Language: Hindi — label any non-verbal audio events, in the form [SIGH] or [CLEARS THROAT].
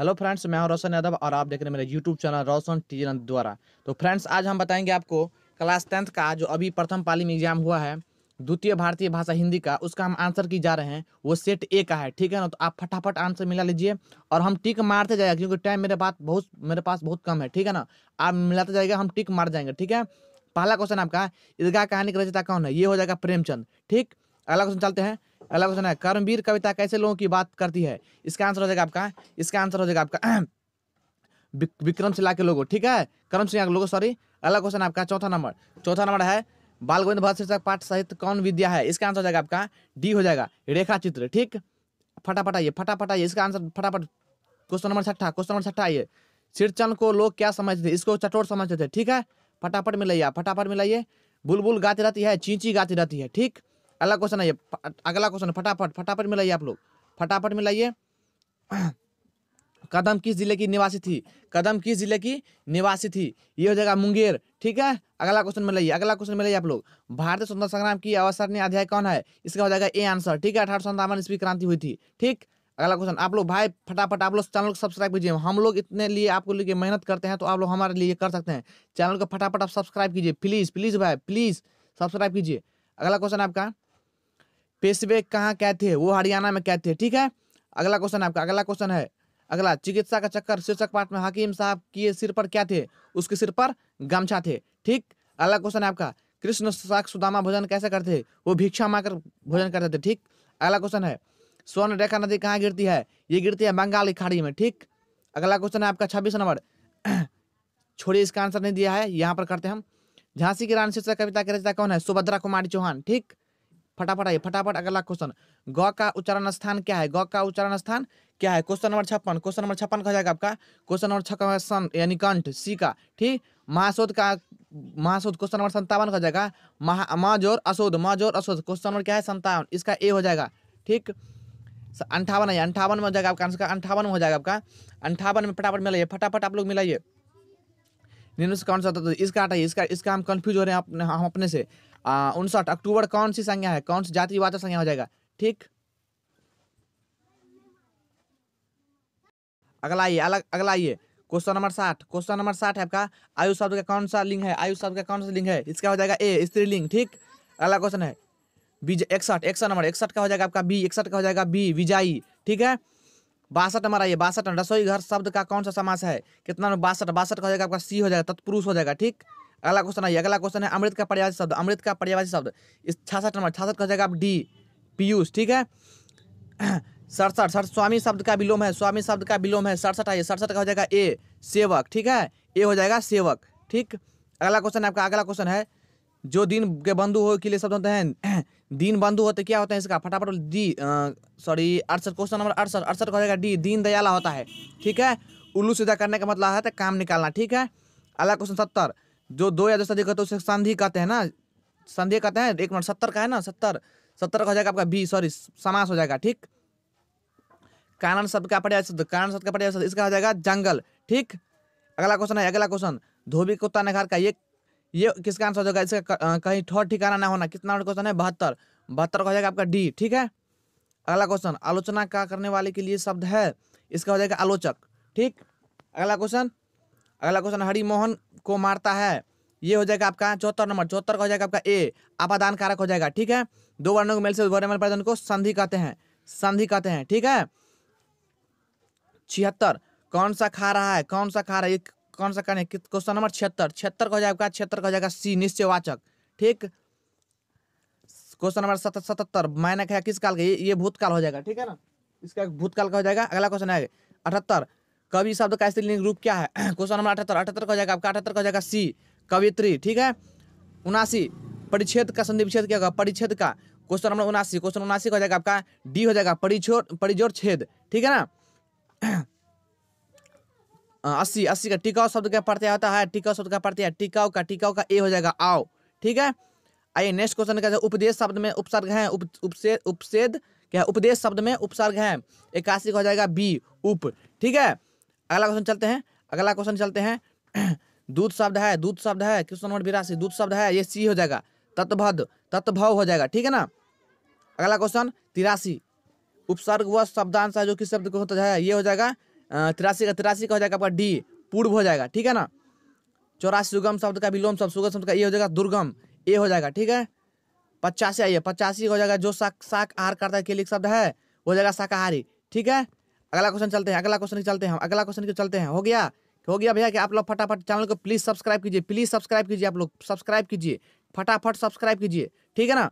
हेलो फ्रेंड्स मैं हूं रोशन यादव और आप देख रहे हैं मेरे यूट्यूब चैनल रोशन टीजन द्वारा तो फ्रेंड्स आज हम बताएंगे आपको क्लास टेंथ का जो अभी प्रथम पाली में एग्जाम हुआ है द्वितीय भारतीय भाषा हिंदी का उसका हम आंसर की जा रहे हैं वो सेट ए का है ठीक है ना तो आप फटाफट आंसर मिला लीजिए और हम टिक मारते जाएगा क्योंकि टाइम मेरे पास बहुत मेरे पास बहुत कम है ठीक है ना आप मिलाते जाएगा हम टिक मार जाएंगे ठीक है पहला क्वेश्चन आपका ईदगाह कहानी का रचिता कौन है ये हो जाएगा प्रेमचंद ठीक अगला क्वेश्चन चलते हैं अगला क्वेश्चन है कर्मवीर कविता कैसे लोगों की बात करती है इसका आंसर हो जाएगा आपका इसका आंसर हो जाएगा आपका [CLEARS THROAT] विक्रमशिला के लोगों ठीक है कर्मशिला के लोगों सॉरी अगला क्वेश्चन आपका चौथा नंबर चौथा नंबर है बाल गोविंद भारत शीर्षक पाठ सहित कौन विद्या है इसका आंसर हो जाएगा आपका डी हो जाएगा रेखा चित्र ठीक फटाफट आइए फटाफट आइए इसका आंसर फटाफट क्वेश्चन नंबर छठा क्वेश्चन नंबर छठा आइए सिरचन को लोग क्या समझते थे इसको चटोर समझते थे ठीक है फटाफट मिलाइए आप फटाफट मिलाइए बुलबुल गाती रहती है चींची गाती रहती है ठीक अगला क्वेश्चन आइए अगला क्वेश्चन फटाफट फटाफट में लाइए आप लोग फटाफट में लाइए कदम किस जिले की निवासी थी कदम किस जिले की निवासी थी ये हो जाएगा मुंगेर ठीक है अगला क्वेश्चन में लाइए अगला क्वेश्चन में लाइए आप लोग भारतीय स्वतंत्र संग्राम की अवसरणीय अध्याय कौन है इसका हो जाएगा ए आंसर ठीक है अठारह सौ सत्तावन ईस्वी क्रांति हुई थी ठीक अगला क्वेश्चन आप लोग भाई फटाफट आप लोग चैनल को सब्सक्राइब कीजिए हम लोग इतने लिए आपको लिए मेहनत करते हैं तो आप लोग हमारे लिए कर सकते हैं चैनल को फटाफट आप सब्सक्राइब कीजिए प्लीज़ प्लीज़ भाई प्लीज़ सब्सक्राइब कीजिए अगला क्वेश्चन आपका पेशवे कहाँ कहते हैं वो हरियाणा में कहते हैं ठीक है अगला क्वेश्चन आपका अगला क्वेश्चन है अगला चिकित्सा का चक्कर शीर्षक पाठ में हकीम साहब किए सिर पर क्या थे उसके सिर पर गमछा थे ठीक अगला क्वेश्चन है आपका कृष्ण साक्ष सुदामा भोजन कैसे करते वो भिक्षा मांगकर भोजन करते थे ठीक अगला क्वेश्चन है स्वर्ण रेखा नदी कहाँ गिरती है ये गिरती है बंगाल की खाड़ी में ठीक अगला क्वेश्चन है आपका छब्बीस नंबर [CLEARS THROAT] छोड़िए इसका आंसर नहीं दिया है यहाँ पर करते हम झांसी की रानी शीर्षक कविता के रचना कौन है सुभद्रा कुमारी चौहान ठीक फटाफट आइए फटाफट अगला क्वेश्चन ग का उच्चारण स्थान क्या है ग का उच्चारण स्थान क्या है क्वेश्चन नंबर छप्पन क्वेश्चन नंबर छप्पन कहा जाएगा आपका क्वेश्चन नंबर छप्पन यानी कंठ सी का ठीक महाशोध का महाशोध क्वेश्चन नंबर संतावन कहा जाएगा महा माजोर अशोध माजोर अशोध क्वेश्चन नंबर क्या है संतावन इसका ए हो जाएगा ठीक अंठावन है अंठावन में हो जाएगा आपका आंसर अंठावन में हो जाएगा आपका अंठावन में फटाफट मिलाइए फटाफट आप लोग मिलाइए निम्न से कौन सा इसका हटाइए इसका इसका हम कंफ्यूज हो रहे हैं अपने हाँ, हम अपने से उनसठ अक्टूबर कौन सी संज्ञा है कौन सी जातिवाचक संज्ञा हो जाएगा ठीक अगला ये अलग अगला ये क्वेश्चन नंबर साठ क्वेश्चन नंबर साठ है आपका आयु शब्द का कौन सा लिंग है आयु शब्द का कौन सा लिंग है इसका हो जाएगा ए स्त्रीलिंग ठीक अगला क्वेश्चन है बीज इकसठ एकसठ नंबर इकसठ का हो जाएगा आपका बी इकसठ का हो जाएगा बी विजाई ठीक है बासठ नंबर आइए बासठ रसोई घर शब्द का कौन सा समास है कितना बासठ बासठ का हो जाएगा आपका सी हो जाएगा तत्पुरुष हो जाएगा ठीक अगला क्वेश्चन आइए अगला क्वेश्चन है अमृत का पर्यावासी शब्द अमृत का पर्यावासी शब्द इस छासठ नंबर छाछठ का जाएगा आप डी पीयूष ठीक है [CLEARS THROAT] सड़सठ सर स्वामी शब्द का विलोम है स्वामी शब्द का विलोम है सड़सठ आइए सड़सठ का हो जाएगा ए सेवक ठीक है ए हो जाएगा सेवक ठीक अगला क्वेश्चन है आपका अगला क्वेश्चन है जो दिन के बंधु हो के लिए शब्द होते हैं [CLEARS THROAT] दिन बंधु होते क्या होते हैं इसका फटाफट डी सॉरी अड़सठ क्वेश्चन नंबर अड़सठ अड़सठ का हो जाएगा डी दीन दयाला होता है ठीक है उल्लू सीधा करने का मतलब है तो काम निकालना ठीक है अगला क्वेश्चन सत्तर जो दो या दस अधिक है तो उसे संधि कहते हैं ना संधि कहते हैं एक मिनट सत्तर का है ना सत्तर सत्तर का हो जाएगा आपका बी सॉरी समास हो जाएगा ठीक कारण शब्द का पर्याय शब्द कारण शब्द का पर्याय शब्द इसका हो जाएगा जंगल ठीक अगला क्वेश्चन है अगला क्वेश्चन धोबी कुत्ता नगर का ये ये किसका आंसर हो जाएगा इसका कहीं ठोर ठिकाना ना होना कितना क्वेश्चन है बहत्तर बहत्तर का हो जाएगा आपका डी ठीक है अगला क्वेश्चन आलोचना का करने वाले के लिए शब्द है इसका हो जाएगा आलोचक ठीक अगला क्वेश्चन अगला क्वेश्चन हरिमोहन को मारता है ये हो जाएगा आपका चौहत्तर नंबर चौहत्तर का हो जाएगा आपका ए आपादान कारक हो जाएगा ठीक है दो वर्णों को मेल से वर्ण मेल परिवर्तन को संधि कहते हैं संधि कहते हैं ठीक है छिहत्तर कौन सा खा रहा है कौन सा खा रहा है कौन सा कहने क्वेश्चन नंबर छिहत्तर छिहत्तर का हो जाएगा छिहत्तर का हो जाएगा सी निश्चयवाचक ठीक क्वेश्चन नंबर सतहत्तर मैंने कहा किस काल का ये भूतकाल हो जाएगा ठीक है ना इसका भूतकाल का हो जाएगा अगला क्वेश्चन है अठहत्तर कवि शब्द तो का स्त्रीलिंग रूप क्या है [CLEARS THROAT] क्वेश्चन नंबर अठहत्तर अठहत्तर हो जाएगा आपका अठहत्तर हो जाएगा सी कवित्री ठीक है उनासी परिच्छेद का संधि विच्छेद क्या होगा परिच्छेद का क्वेश्चन नंबर उनासी क्वेश्चन उनासी हो जाएगा आपका डी हो जाएगा परिछोर परिजोर छेद ठीक है ना [CLEARS THROAT] अस्सी अस्सी का टिकाऊ शब्द का प्रत्यय होता है टिकाऊ शब्द का प्रत्यय टिकाऊ का टिकाऊ का ए हो जाएगा आओ ठीक है आइए नेक्स्ट क्वेश्चन क्या उपदेश शब्द में उपसर्ग है उपसेद उपसेद क्या उपदेश शब्द में उपसर्ग है इक्यासी हो जाएगा बी उप ठीक है अगला क्वेश्चन चलते हैं अगला क्वेश्चन चलते हैं [CLEARS THROAT] दूध शब्द है दूध शब्द है क्वेश्चन नंबर बिरासी दूध शब्द है ये सी हो जाएगा तत्भद तत्भव हो जाएगा ठीक है ना अगला क्वेश्चन तिरासी उपसर्ग व शब्दांश है जो किस शब्द को होता है ये हो जाएगा तिरासी का तिरासी का हो जाएगा आपका डी पूर्व हो जाएगा ठीक है ना चौरासी सुगम शब्द का विलोम शब्द सुगम शब्द का ये हो जाएगा दुर्गम ए हो जाएगा ठीक है पचासी आइए पचासी हो जाएगा जो शाक शाक आहार करता है केलिक शब्द है हो जाएगा शाकाहारी ठीक है अगला क्वेश्चन चलते हैं अगला क्वेश्चन चलते हैं अगला क्वेश्चन के चलते हैं हो गया हो गया भैया कि आप लोग फटाफट चैनल को प्लीज सब्सक्राइब कीजिए प्लीज सब्सक्राइब कीजिए आप लोग सब्सक्राइब कीजिए फटाफट सब्सक्राइब कीजिए ठीक है ना